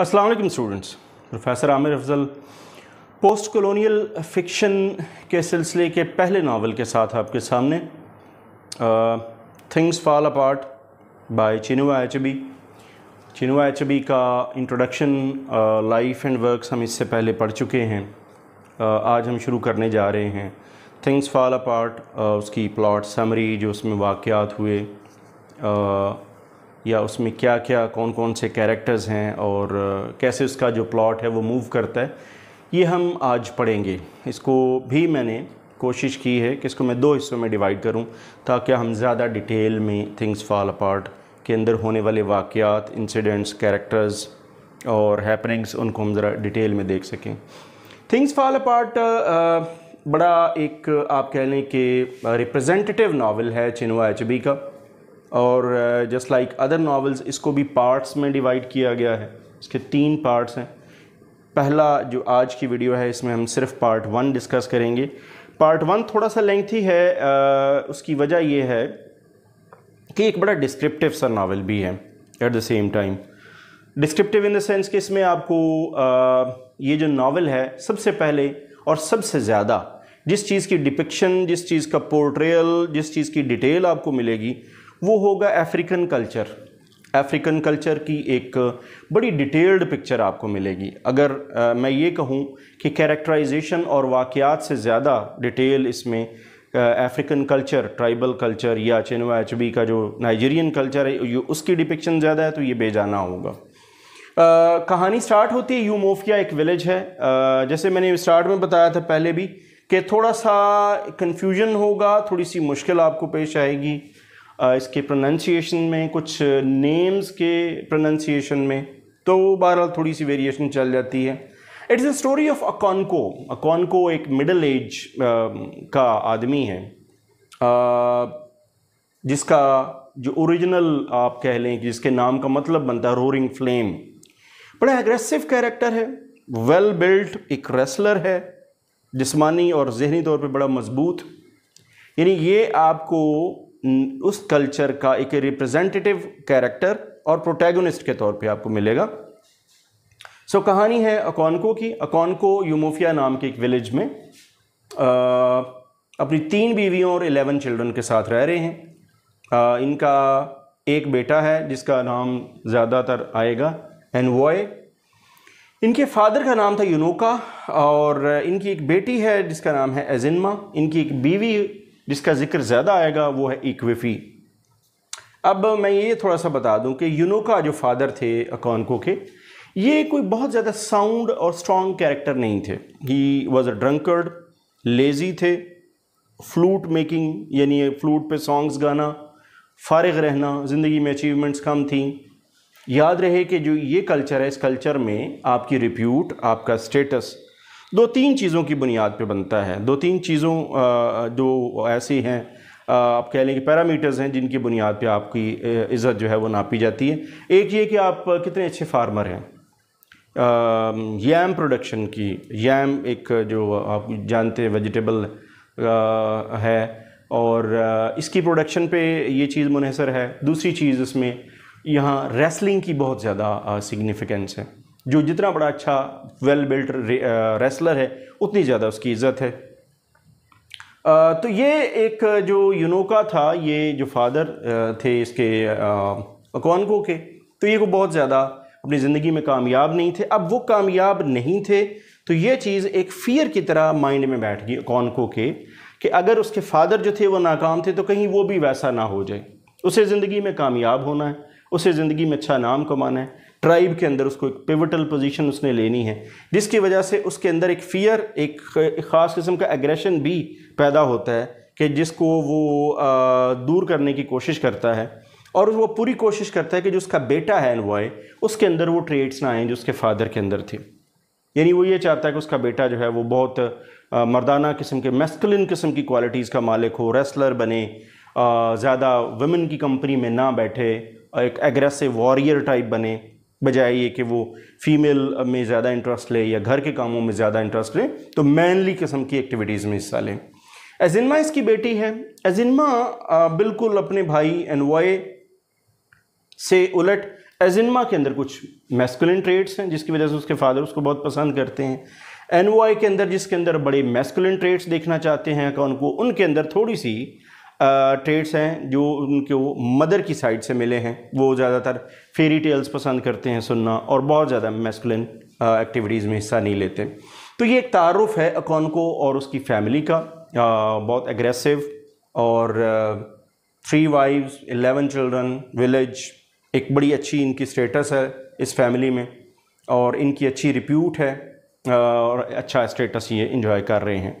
Aslam students professor Aamir Afzal post colonial fiction के सिलसिले के पहले नावल के साथ आपके सामने things fall apart by Chinua Achebe Chinua Achebe का इंट्रोडक्शन लाइफ एंड वर्क्स हम इससे पहले पढ़ चुके हैं uh, आज हम शुरू करने जा रहे हैं थिंग्स फॉल अपार्ट उसकी प्लॉट समरी जो उसमें वाक़ हुए uh, या उसमें क्या क्या कौन कौन से कैरेक्टर्स हैं और कैसे उसका जो प्लॉट है वो मूव करता है ये हम आज पढ़ेंगे इसको भी मैंने कोशिश की है कि इसको मैं दो हिस्सों में डिवाइड करूं ताकि हम ज़्यादा डिटेल में थिंग्स फॉल अपार्ट के अंदर होने वाले वाक़ात इंसिडेंट्स कैरेक्टर्स और हैपनिंग्स उनको हम ज़रा डिटेल में देख सकें थिंग्स फॉल अपार्ट बड़ा एक आप कह लें कि रिप्रजेंटिव नावल है चिनवा एचबी का और जस्ट लाइक अदर नावल्स इसको भी पार्ट्स में डिवाइड किया गया है इसके तीन पार्ट्स हैं पहला जो आज की वीडियो है इसमें हम सिर्फ पार्ट वन डिस्कस करेंगे पार्ट वन थोड़ा सा लेंथी है आ, uh, उसकी वजह यह है कि एक बड़ा डिस्क्रिप्टिव सा नावल भी है at the same time descriptive in the sense कि इसमें आपको आ, uh, ये जो नावल है सबसे पहले और सबसे ज़्यादा जिस चीज़ की डिपिक्शन जिस चीज़ का पोर्ट्रेयल जिस चीज़ की डिटेल आपको मिलेगी वो होगा अफ्रीकन कल्चर अफ्रीकन कल्चर की एक बड़ी डिटेल्ड पिक्चर आपको मिलेगी अगर आ, मैं ये कहूँ कि कैरेक्टराइजेशन और वाक़ात से ज़्यादा डिटेल इसमें अफ्रीकन कल्चर ट्राइबल कल्चर या चिनवा एच का जो नाइजीरियन कल्चर है उसकी डिपिक्शन ज़्यादा है तो ये बेजाना होगा आ, कहानी स्टार्ट होती है यूमोफिया एक विलेज है आ, जैसे मैंने स्टार्ट में बताया था पहले भी कि थोड़ा सा कन्फ्यूजन होगा थोड़ी सी मुश्किल आपको पेश आएगी इसके प्रोनंसिएशन में कुछ नेम्स के प्रोनंसिएशन में तो बहरहाल थोड़ी सी वेरिएशन चल जाती है it's a story of Okonkwo Okonkwo एक मिडल एज का आदमी है जिसका जो ओरिजिनल आप कह लें कि जिसके नाम का मतलब बनता है रोरिंग फ्लेम बड़ा एग्रेसिव कैरेक्टर है वेल बिल्ट एक रेसलर है जिस्मानी और जहनी तौर पे बड़ा मजबूत यानी ये आपको उस कल्चर का एक रिप्रेजेंटेटिव कैरेक्टर और प्रोटैगनिस्ट के तौर पे आपको मिलेगा सो so, कहानी है अकॉनको की अकॉनको यूमोफिया नाम के एक विलेज में आ, अपनी तीन बीवियों और एलेवन चिल्ड्रन के साथ रह रहे हैं आ, इनका एक बेटा है जिसका नाम ज़्यादातर आएगा एनवॉय इनके फादर का नाम था यूनोका और इनकी एक बेटी है जिसका नाम है एजिन्मा इनकी एक बीवी जिसका जिक्र ज़्यादा आएगा वो है इक्विफी अब मैं ये थोड़ा सा बता दूं कि यूनोका जो फादर थे अकॉनको के ये कोई बहुत ज़्यादा साउंड और स्ट्रॉन्ग कैरेक्टर नहीं थे he was a drunkard lazy थे फ्लूट मेकिंग यानी फ्लूट पे सॉन्ग्स गाना फारग रहना ज़िंदगी में अचीवमेंट्स कम थी याद रहे कि जो ये कल्चर है इस कल्चर में आपकी रिप्यूट आपका स्टेटस दो तीन चीज़ों की बुनियाद पर बनता है दो तीन चीज़ों जो ऐसी हैं आप कह लें कि पैरामीटर्स हैं जिनकी बुनियाद पर आपकी इज़्ज़त जो है वो नापी जाती है एक ये कि आप कितने अच्छे फार्मर हैं यम प्रोडक्शन की यम एक जो आप जानते हैं वेजिटेबल है और इसकी प्रोडक्शन पे ये चीज़ मुनहसर है दूसरी चीज़ इसमें यहाँ रेसलिंग की बहुत ज़्यादा सिग्निफिकेंस है जो जितना बड़ा अच्छा वेल बिल्ट रेसलर है उतनी ज़्यादा उसकी इज़्ज़त है तो ये एक जो यूनोका था ये जो फादर थे इसके अकवानको के तो ये को बहुत ज़्यादा अपनी ज़िंदगी में कामयाब नहीं थे अब वो कामयाब नहीं थे तो ये चीज़ एक फ़ियर की तरह माइंड में बैठ गई अकवानको के कि अगर उसके फादर जो थे वो नाकाम थे तो कहीं वो भी वैसा ना हो जाए उसे ज़िंदगी में कामयाब होना है उसे ज़िंदगी में अच्छा नाम कमाना है ट्राइब के अंदर उसको एक पिवटल पोजीशन उसने लेनी है जिसकी वजह से उसके अंदर एक फ़ियर एक ख़ास किस्म का एग्रेशन भी पैदा होता है कि जिसको वो आ, दूर करने की कोशिश करता है और वो पूरी कोशिश करता है कि जो उसका बेटा है एनवॉय उसके अंदर वो ट्रेड्स ना आएँ जो उसके फादर के अंदर थे यानी वो ये चाहता है कि उसका बेटा जो है वो बहुत आ, मर्दाना किस्म के मेस्कलिन किस्म की क्वालिटीज़ का मालिक हो रेसलर बने ज़्यादा वमेन की कंपनी में ना बैठे एक एग्रेसिव वॉरियर टाइप बने बजाय ये कि वो फीमेल में ज़्यादा इंटरेस्ट ले या घर के कामों में ज़्यादा इंटरेस्ट लें तो मैनली किस्म की एक्टिविटीज़ में हिस्सा लें एजिनमा इसकी बेटी है एजिनमा बिल्कुल अपने भाई वॉय से उलट एजिनमा के अंदर कुछ मैस्कुलिन ट्रेड्स हैं जिसकी वजह से उसके फादर उसको बहुत पसंद करते हैं एनवॉय के अंदर जिसके अंदर बड़े मैस्कुलिन ट्रेड्स देखना चाहते हैं कौन को उनके अंदर थोड़ी सी ट्रेड्स हैं जो उनको मदर की साइड से मिले हैं वो ज़्यादातर फेरी टेल्स पसंद करते हैं सुनना और बहुत ज़्यादा मेस्कुलिन एक्टिविटीज़ में हिस्सा नहीं लेते तो ये एक तारफ़ है अकॉन को और उसकी फैमिली का आ, बहुत एग्रेसिव और three wives eleven children village एक बड़ी अच्छी इनकी स्टेटस है इस फैमिली में और इनकी अच्छी रिप्यूट है और अच्छा स्टेटस ये इन्जॉय कर रहे हैं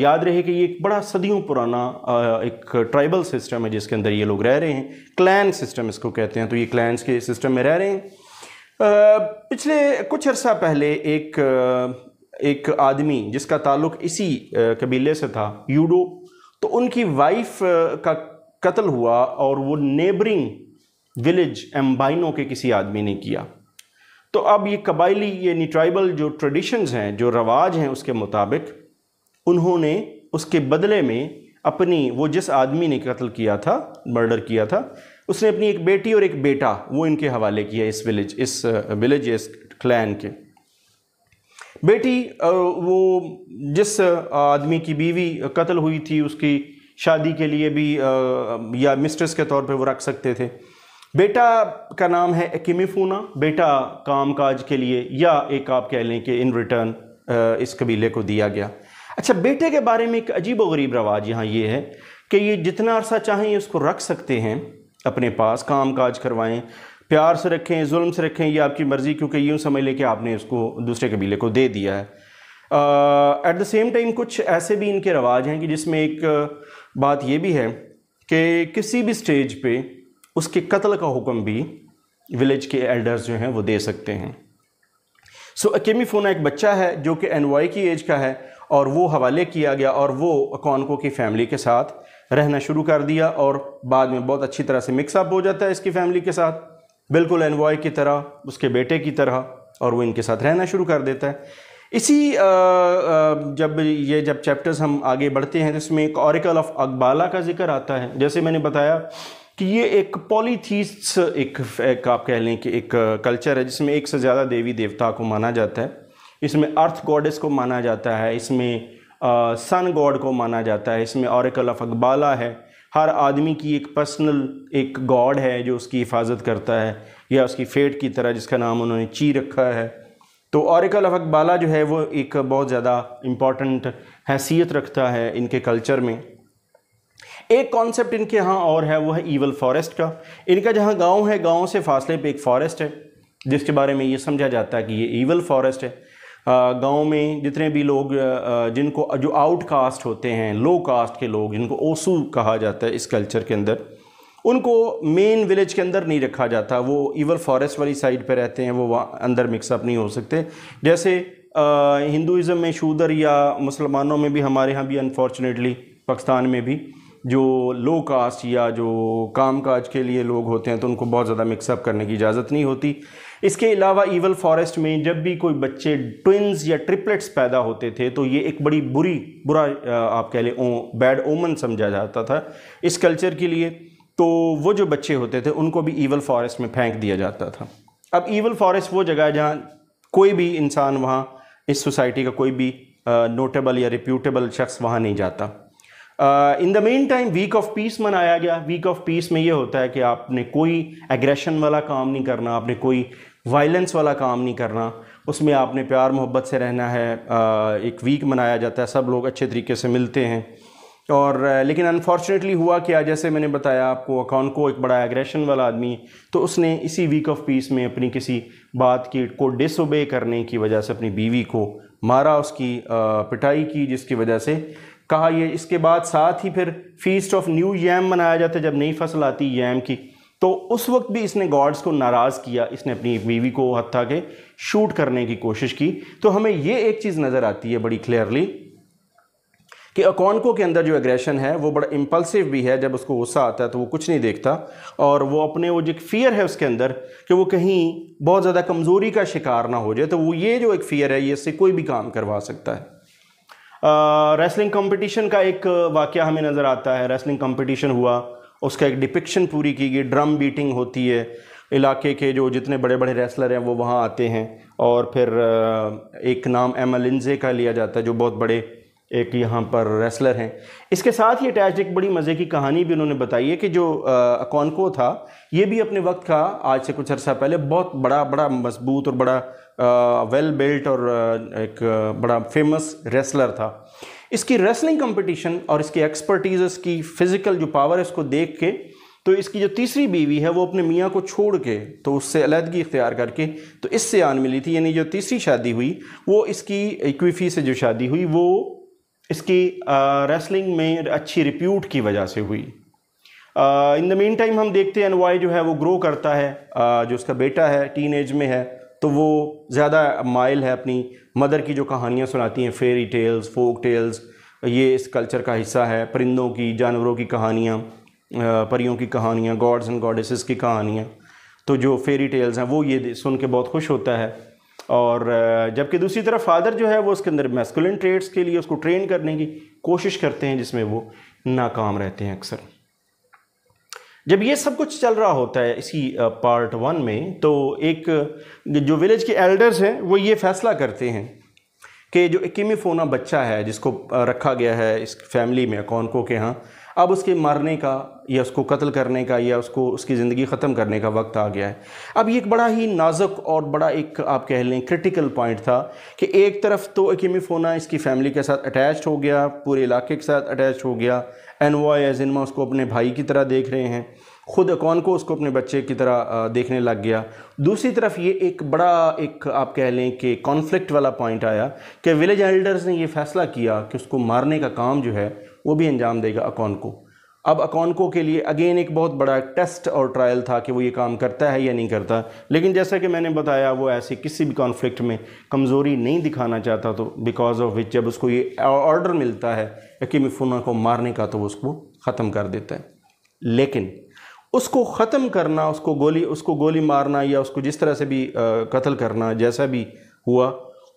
याद रहे कि ये एक बड़ा सदियों पुराना एक ट्राइबल सिस्टम है जिसके अंदर ये लोग रह रहे हैं क्लैन सिस्टम इसको कहते हैं तो ये क्लैंस के सिस्टम में रह रहे हैं पिछले कुछ अरसा पहले एक एक आदमी जिसका ताल्लुक इसी कबीले से था यूडो तो उनकी वाइफ का कत्ल हुआ और वो नेबरिंग विलेज एम्बाइनो के किसी आदमी ने किया तो अब ये कबाइली ये ट्राइबल जो ट्रेडिशंस हैं जो रवाज हैं उसके मुताबिक उन्होंने उसके बदले में अपनी वो जिस आदमी ने कत्ल किया था मर्डर किया था उसने अपनी एक बेटी और एक बेटा वो इनके हवाले किया इस विलेज इस विलेज इस क्लैन के बेटी वो जिस आदमी की बीवी कत्ल हुई थी उसकी शादी के लिए भी या मिस्ट्रेस के तौर पे वो रख सकते थे बेटा का नाम है किमिफूना बेटा कामकाज के लिए या एक आप कह लें कि इन रिटर्न इस कबीले को दिया गया अच्छा बेटे के बारे में एक अजीब व गरीब रवाज यहाँ ये है कि ये जितना अरसा चाहें उसको रख सकते हैं अपने पास काम काज करवाएं प्यार से रखें जुल्म से रखें ये आपकी मर्ज़ी क्योंकि यूँ समझ लें कि आपने उसको दूसरे कबीले को दे दिया है एट द सेम टाइम कुछ ऐसे भी इनके रवाज हैं कि जिसमें एक बात यह भी है कि किसी भी स्टेज पे उसके कत्ल का हुक्म भी विलेज के एल्डर्स जो हैं वो दे सकते हैं सो so, फोना एक बच्चा है जो कि एनवाई की एज का है और वो हवाले किया गया और वो कौनको की फैमिली के साथ रहना शुरू कर दिया और बाद में बहुत अच्छी तरह से मिक्सअप हो जाता है इसकी फैमिली के साथ बिल्कुल एनवॉय की तरह उसके बेटे की तरह और वो इनके साथ रहना शुरू कर देता है इसी आ, आ, जब ये जब चैप्टर्स हम आगे बढ़ते हैं जिसमें तो एक औरकल ऑफ अकबाला का जिक्र आता है जैसे मैंने बताया कि ये एक पॉलीथीस एक, एक आप कह लें कि एक कल्चर है जिसमें एक से ज़्यादा देवी देवता को माना जाता है इसमें अर्थ गॉडेस को माना जाता है इसमें सन गॉड को माना जाता है इसमें औरकल ऑफ अकबाला है हर आदमी की एक पर्सनल एक गॉड है जो उसकी हिफाजत करता है या उसकी फेट की तरह जिसका नाम उन्होंने ची रखा है तो औरकल ऑफ अकबाला जो है वो एक बहुत ज़्यादा इम्पॉर्टेंट हैसियत रखता है इनके कल्चर में एक कॉन्सेप्ट इनके यहाँ और है वो है ईवल फॉरेस्ट का इनका जहाँ गाँव है गाँव से फासले पर एक फॉरेस्ट है जिसके बारे में ये समझा जाता है कि ये ईवल फॉरेस्ट है गांव में जितने भी लोग जिनको जो आउट कास्ट होते हैं लो कास्ट के लोग जिनको ओसू कहा जाता है इस कल्चर के अंदर उनको मेन विलेज के अंदर नहीं रखा जाता वो इवन फॉरेस्ट वाली साइड पर रहते हैं वो वहाँ अंदर मिक्सअप नहीं हो सकते जैसे हिंदुज़म में शूदर या मुसलमानों में भी हमारे यहाँ भी अनफॉर्चुनेटली पाकिस्तान में भी जो लो कास्ट या जो काम काज के लिए लोग होते हैं तो उनको बहुत ज़्यादा मिक्सअप करने की इजाज़त नहीं होती इसके अलावा ईवल फॉरेस्ट में जब भी कोई बच्चे ट्विन्स या ट्रिपलेट्स पैदा होते थे तो ये एक बड़ी बुरी बुरा आप कह लें बैड ओमन समझा जाता था इस कल्चर के लिए तो वो जो बच्चे होते थे उनको भी ईवल फॉरेस्ट में फेंक दिया जाता था अब ईवल फॉरेस्ट वो जगह है जहाँ कोई भी इंसान वहाँ इस सोसाइटी का कोई भी नोटेबल या रिप्यूटेबल शख्स वहाँ नहीं जाता in the meantime week of peace मनाया गया वीक ऑफ पीस में ये होता है कि आपने कोई एग्रेशन वाला काम नहीं करना आपने कोई वायलेंस वाला काम नहीं करना उसमें आपने प्यार मोहब्बत से रहना है uh, एक वीक मनाया जाता है सब लोग अच्छे तरीके से मिलते हैं और uh, लेकिन अनफॉर्चुनेटली हुआ क्या जैसे मैंने बताया आपको को एक बड़ा एग्रेशन वाला आदमी तो उसने इसी वीक ऑफ पीस में अपनी किसी बात की को डिसोबे करने की वजह से अपनी बीवी को मारा उसकी uh, पिटाई की जिसकी वजह से कहा ये इसके बाद साथ ही फिर फीस्ट ऑफ न्यू यैम मनाया जाता है जब नई फसल आती यैम की तो उस वक्त भी इसने गॉड्स को नाराज़ किया इसने अपनी बीवी को हत्या के शूट करने की कोशिश की तो हमें ये एक चीज़ नज़र आती है बड़ी क्लियरली कि अकॉनको के अंदर जो एग्रेशन है वो बड़ा इम्पल्सिव भी है जब उसको गुस्सा आता है तो वो कुछ नहीं देखता और वो अपने वो जो फ़ियर है उसके अंदर कि वो कहीं बहुत ज़्यादा कमज़ोरी का शिकार ना हो जाए तो वो ये जो एक फ़ियर है ये इससे कोई भी काम करवा सकता है रेसलिंग कंपटीशन का एक वाक्य हमें नज़र आता है रेसलिंग कंपटीशन हुआ उसका एक डिपिक्शन पूरी की गई ड्रम बीटिंग होती है इलाके के जो जितने बड़े बड़े रेसलर हैं वो वहाँ आते हैं और फिर एक नाम एम एलिजे का लिया जाता है जो बहुत बड़े एक यहाँ पर रेसलर हैं इसके साथ ही अटैच एक बड़ी मज़े की कहानी भी उन्होंने बताई है कि जो कौनको था ये भी अपने वक्त का आज से कुछ अर्सा पहले बहुत बड़ा बड़ा मजबूत और बड़ा वेल बेल्ट और एक बड़ा फेमस रेसलर था इसकी रेसलिंग कंपटीशन और इसकी एक्सपर्टीज़ इसकी फ़िज़िकल जो पावर है इसको देख के तो इसकी जो तीसरी बीवी है वो अपने मियाँ को छोड़ के तो उससे अलहदगी इख्तियार करके तो इससे आन मिली थी यानी जो तीसरी शादी हुई वो इसकी इक्विफी से जो शादी हुई वो इसकी रेसलिंग में अच्छी रिप्यूट की वजह से हुई इन द मेन टाइम हम देखते हैं अनवाई जो है वो ग्रो करता है जो उसका बेटा है टीन एज में है तो वो ज़्यादा माइल है अपनी मदर की जो कहानियाँ सुनाती हैं फेरी टेल्स फोक टेल्स ये इस कल्चर का हिस्सा है परिंदों की जानवरों की कहानियाँ परियों की कहानियाँ गॉड्स एंड गॉडेसेस की कहानियाँ तो जो फेरी टेल्स हैं वो ये सुन के बहुत खुश होता है और जबकि दूसरी तरफ फादर जो है वो उसके अंदर मैस्कुलिन ट्रेड्स के लिए उसको ट्रेन करने की कोशिश करते हैं जिसमें वो नाकाम रहते हैं अक्सर जब ये सब कुछ चल रहा होता है इसी पार्ट वन में तो एक जो विलेज के एल्डर्स हैं वो ये फैसला करते हैं कि जो इक्कीमी फ़ोना बच्चा है जिसको रखा गया है इस फैमिली में कौन को के यहाँ अब उसके मारने का या उसको कत्ल करने का या उसको उसकी ज़िंदगी ख़त्म करने का वक्त आ गया है अब ये एक बड़ा ही नाजुक और बड़ा एक आप कह लें क्रिटिकल पॉइंट था कि एक तरफ तो अकीमी इसकी फैमिली के साथ अटैच हो गया पूरे इलाके के साथ अटैच हो गया एन वाई एजनमा उसको अपने भाई की तरह देख रहे हैं ख़ुद अकौन को उसको अपने बच्चे की तरह देखने लग गया दूसरी तरफ ये एक बड़ा एक आप कह लें कि कॉन्फ्लिक्ट वाला पॉइंट आया कि विलेज एल्डर्स ने ये फ़ैसला किया कि उसको मारने का काम जो है वो भी अंजाम देगा अकॉनको अब अकॉनको के लिए अगेन एक बहुत बड़ा टेस्ट और ट्रायल था कि वो ये काम करता है या नहीं करता लेकिन जैसा कि मैंने बताया वो ऐसे किसी भी कॉन्फ्लिक्ट में कमज़ोरी नहीं दिखाना चाहता तो बिकॉज ऑफ विच जब उसको ये ऑर्डर मिलता है यकीम फ़ुना को मारने का तो वो उसको ख़त्म कर देता है लेकिन उसको ख़त्म करना उसको गोली उसको गोली मारना या उसको जिस तरह से भी कत्ल करना जैसा भी हुआ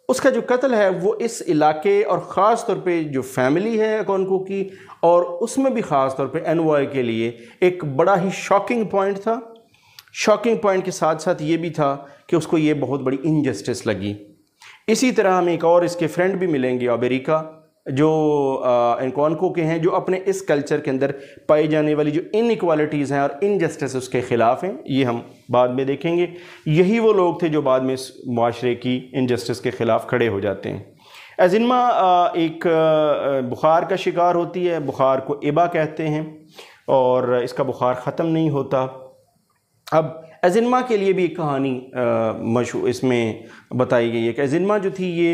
उसका जो कत्ल है वो इस इलाके और ख़ास तौर पे जो फैमिली है अकॉनको की और उसमें भी ख़ास तौर पे एनवाई के लिए एक बड़ा ही शॉकिंग पॉइंट था शॉकिंग पॉइंट के साथ साथ ये भी था कि उसको ये बहुत बड़ी इनजस्टिस लगी इसी तरह हमें एक और इसके फ्रेंड भी मिलेंगे अमेरिका जो इनकॉनको के हैं जो अपने इस कल्चर के अंदर पाई जाने वाली जो इनक्वालिटीज़ हैं और इनजस्टिस उसके ख़िलाफ़ हैं ये हम बाद में देखेंगे यही वो लोग थे जो बाद में इस माशरे की इनजस्टिस के ख़िलाफ़ खड़े हो जाते हैं एजिनमा एक बुखार का शिकार होती है बुखार को इबा कहते हैं और इसका बुखार ख़त्म नहीं होता अब एजिनमा के लिए भी एक कहानी मशहूर इसमें बताई गई है कि एजिनमा जो थी ये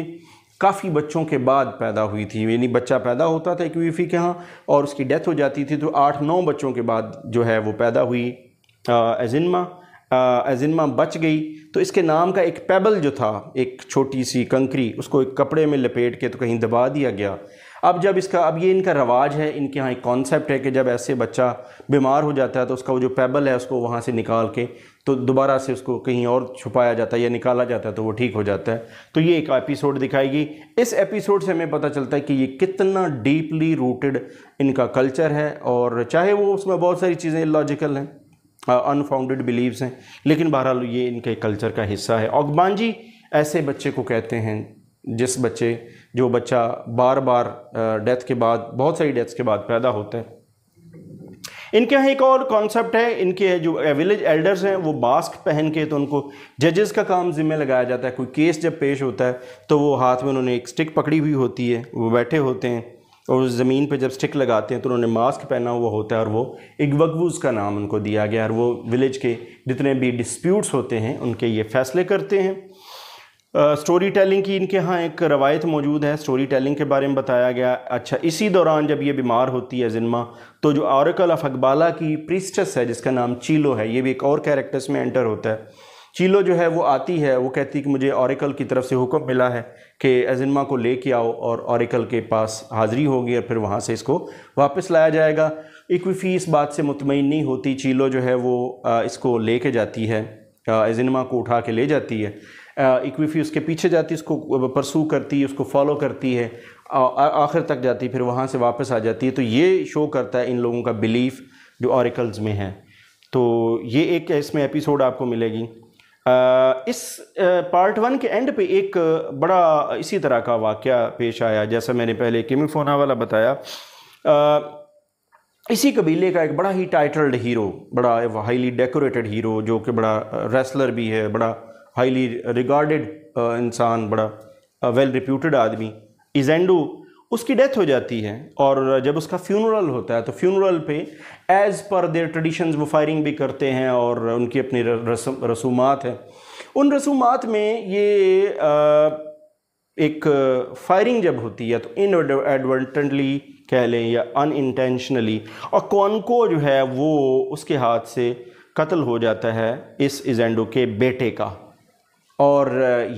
काफ़ी बच्चों के बाद पैदा हुई थी यानी बच्चा पैदा होता था एक के यहाँ और उसकी डेथ हो जाती थी तो आठ नौ बच्चों के बाद जो है वो पैदा हुई एजिनमा एजिनमा बच गई तो इसके नाम का एक पेबल जो था एक छोटी सी कंकरी उसको एक कपड़े में लपेट के तो कहीं दबा दिया गया अब जब इसका अब ये इनका रवाज है इनके यहाँ एक कॉन्सेप्ट है कि जब ऐसे बच्चा बीमार हो जाता है तो उसका वो जो पेबल है उसको वहाँ से निकाल के तो दोबारा से उसको कहीं और छुपाया जाता है या निकाला जाता है तो वो ठीक हो जाता है तो ये एक एपिसोड दिखाएगी इस एपिसोड से हमें पता चलता है कि ये कितना डीपली रूटेड इनका कल्चर है और चाहे वो उसमें बहुत सारी चीज़ें लॉजिकल हैं अनफाउंडेड बिलीव्स हैं लेकिन बहरहाल ये इनके कल्चर का हिस्सा है जी ऐसे बच्चे को कहते हैं जिस बच्चे जो बच्चा बार बार डेथ के बाद बहुत सारी डेथ्स के बाद पैदा होता है इनके यहाँ एक और कॉन्सेप्ट है इनके जो विलेज एल्डर्स हैं वो मास्क पहन के तो उनको जजेस का काम जिम्मे लगाया जाता है कोई केस जब पेश होता है तो वो हाथ में उन्होंने एक स्टिक पकड़ी हुई होती है वो बैठे होते हैं और उस ज़मीन पर जब स्टिक लगाते हैं तो उन्होंने मास्क पहना हुआ होता है और वो इगवगवूज का नाम उनको दिया गया और वो विलेज के जितने भी डिस्प्यूट्स होते हैं उनके ये फैसले करते हैं स्टोरी टेलिंग की इनके यहाँ एक रवायत मौजूद है स्टोरी टेलिंग के बारे में बताया गया अच्छा इसी दौरान जब ये बीमार होती है जिनमा तो जो औरकल ऑफ अकबाला की प्रिस्टस है जिसका नाम चीलो है ये भी एक और कैरेक्टर्स में एंटर होता है चीलो जो है वो आती है वो कहती है कि मुझे औरकल की तरफ से हुक्म मिला है कि एजिनमा को ले आओ और औरकल के पास हाज़िरी होगी और फिर वहाँ से इसको वापस लाया जाएगा इक्विफी इस बात से मुतमिन नहीं होती चीलो जो है वो इसको ले के जाती है एजिनमा को उठा के ले जाती है इक्विफी उसके पीछे जाती है उसको परसू करती है उसको फॉलो करती है आखिर तक जाती है फिर वहाँ से वापस आ जाती है तो ये शो करता है इन लोगों का बिलीफ जो औरकल्स में है तो ये एक इसमें एपिसोड आपको मिलेगी इस पार्ट वन के एंड पे एक बड़ा इसी तरह का वाक़ पेश आया जैसा मैंने पहले किमिफोना वाला बताया इसी कबीले का एक बड़ा ही टाइटल्ड हीरो बड़ा हाईली डेकोरेटेड हीरो जो कि बड़ा रेसलर भी है बड़ा हाईली रिगार्डेड uh, इंसान बड़ा वेल uh, रिप्यूटेड आदमी इजेंडो उसकी डेथ हो जाती है और जब उसका फ्यूनरल होता है तो फ्यूनरल पे एज़ पर देर ट्रेडिशंस वो फायरिंग भी करते हैं और उनकी अपनी रस्म रसूमात हैं उन रसूमात में ये uh, एक फायरिंग जब होती है तो इन एडवर्टेंटली कह लें या अन इंटेंशनली और कौनको जो है वो उसके हाथ से कत्ल हो जाता है इस इजेंडो के बेटे का और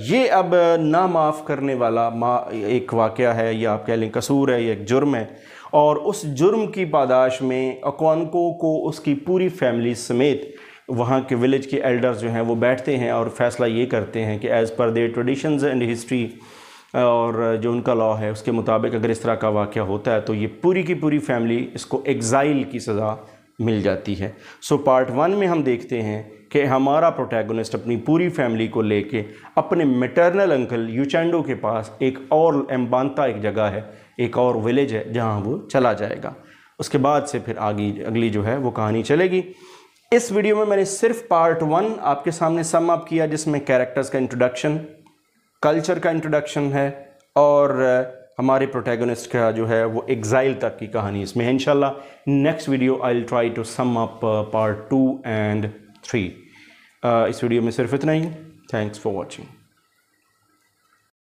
ये अब ना माफ़ करने वाला मा एक वाक़ है या आप कह लें कसूर है या एक जुर्म है और उस जुर्म की पादाश में अकवानकों को उसकी पूरी फैमिली समेत वहाँ के विलेज के एल्डर्स जो हैं वो बैठते हैं और फैसला ये करते हैं कि as per they traditions and history और जो उनका लॉ है उसके मुताबिक अगर इस तरह का वाक़ होता है तो ये पूरी की पूरी फैमिली इसको एग्ज़ाइल की सज़ा मिल जाती है सो पार्ट वन में हम देखते हैं कि हमारा प्रोटैगनिस्ट अपनी पूरी फैमिली को लेके अपने मेटरनल अंकल यूचैंडो के पास एक और एम्बानता एक जगह है एक और विलेज है जहाँ वो चला जाएगा उसके बाद से फिर आगे अगली जो है वो कहानी चलेगी इस वीडियो में मैंने सिर्फ पार्ट वन आपके सामने सम अप किया जिसमें कैरेक्टर्स का इंट्रोडक्शन कल्चर का इंट्रोडक्शन है और uh, हमारे प्रोटैगनिस्ट का जो है वो एग्जाइल तक की कहानी इसमें है next video I will try to sum up part two and three Uh, इस वीडियो में सिर्फ इतना ही थैंक्स फॉर वॉचिंग